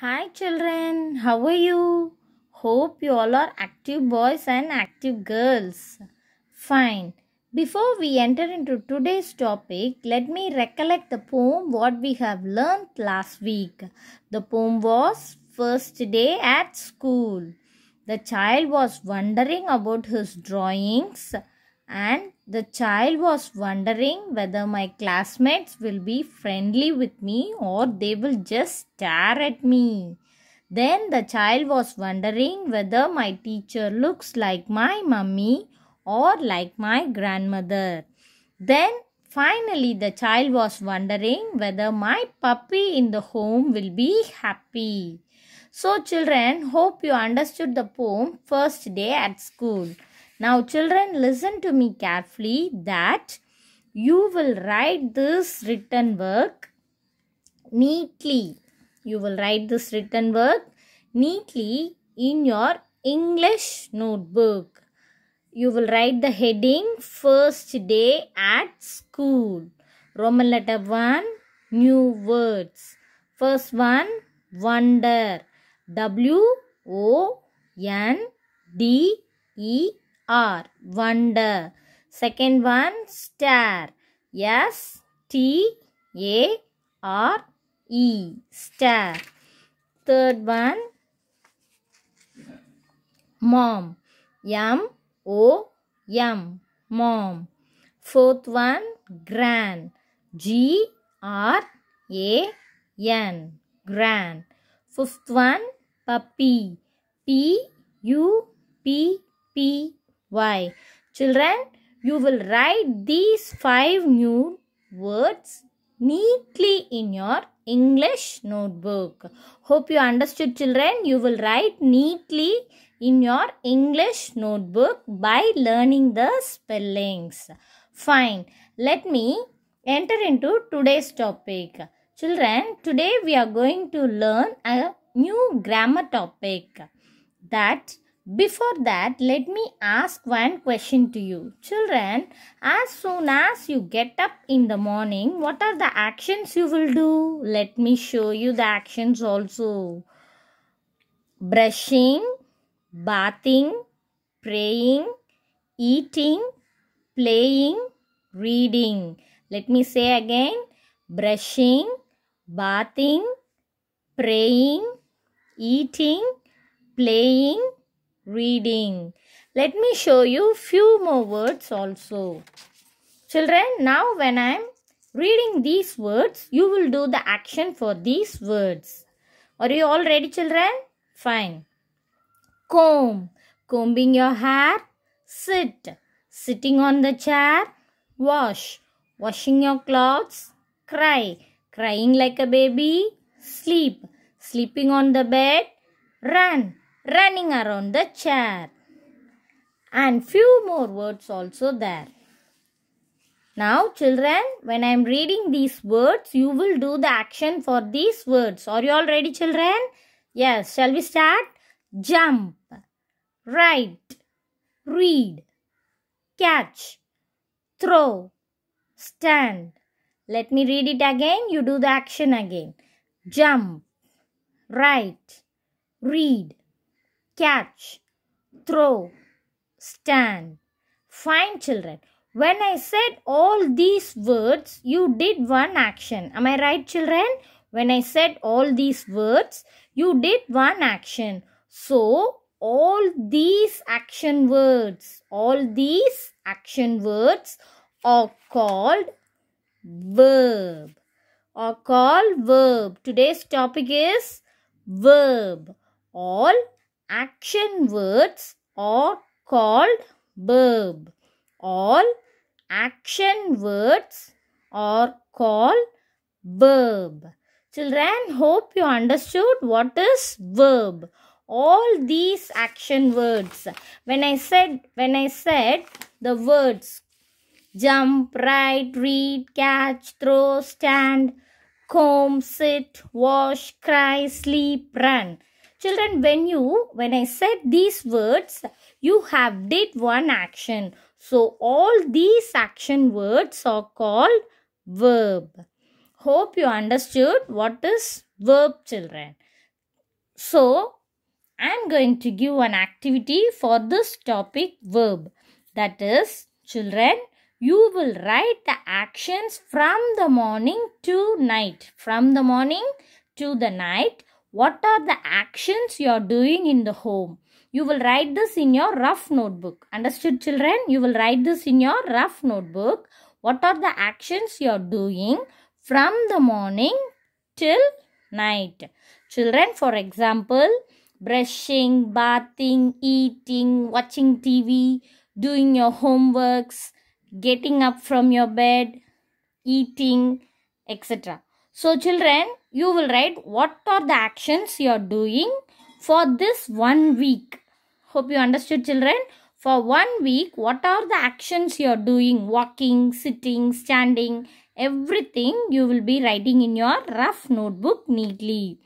Hi children, how are you? Hope you all are active boys and active girls. Fine. Before we enter into today's topic, let me recollect the poem what we have learnt last week. The poem was First Day at School. The child was wondering about his drawings and the child was wondering whether my classmates will be friendly with me or they will just stare at me. Then the child was wondering whether my teacher looks like my mummy or like my grandmother. Then finally the child was wondering whether my puppy in the home will be happy. So children, hope you understood the poem first day at school. Now children listen to me carefully that you will write this written work neatly. You will write this written work neatly in your English notebook. You will write the heading first day at school. Roman letter 1, new words. First one, wonder. W O N D E R. Wonder. Second one, star. Yes, T A R E Star. Third one, mom. M O M. Yum yum Fourth one, grand. G R A N. Grand. Fifth one, puppy. P U P P why? Children, you will write these five new words neatly in your English notebook. Hope you understood children. You will write neatly in your English notebook by learning the spellings. Fine. Let me enter into today's topic. Children, today we are going to learn a new grammar topic that before that, let me ask one question to you. Children, as soon as you get up in the morning, what are the actions you will do? Let me show you the actions also. Brushing, bathing, praying, eating, playing, reading. Let me say again. Brushing, bathing, praying, eating, playing, reading. Let me show you few more words also. Children, now when I am reading these words, you will do the action for these words. Are you all ready children? Fine. Comb. Combing your hair. Sit. Sitting on the chair. Wash. Washing your clothes. Cry. Crying like a baby. Sleep. Sleeping on the bed. Run running around the chair and few more words also there. Now children, when I am reading these words, you will do the action for these words. Are you all ready children? Yes, shall we start? Jump, write, read, catch, throw, stand. Let me read it again. You do the action again. Jump, write, read, catch, throw, stand. Fine, children. When I said all these words, you did one action. Am I right, children? When I said all these words, you did one action. So, all these action words, all these action words are called verb. Are called verb. Today's topic is verb. All Action words are called verb. All action words are called verb. Children, hope you understood what is verb. All these action words. When I said, when I said the words jump, ride, read, catch, throw, stand, comb, sit, wash, cry, sleep, run. Children, when you, when I said these words, you have did one action. So, all these action words are called verb. Hope you understood what is verb, children. So, I am going to give an activity for this topic verb. That is, children, you will write the actions from the morning to night. From the morning to the night what are the actions you are doing in the home? You will write this in your rough notebook. Understood, children? You will write this in your rough notebook. What are the actions you are doing from the morning till night? Children, for example, brushing, bathing, eating, watching TV, doing your homeworks, getting up from your bed, eating, etc. So children, you will write what are the actions you are doing for this one week. Hope you understood children. For one week, what are the actions you are doing? Walking, sitting, standing, everything you will be writing in your rough notebook neatly.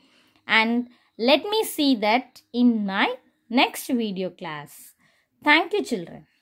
And let me see that in my next video class. Thank you children.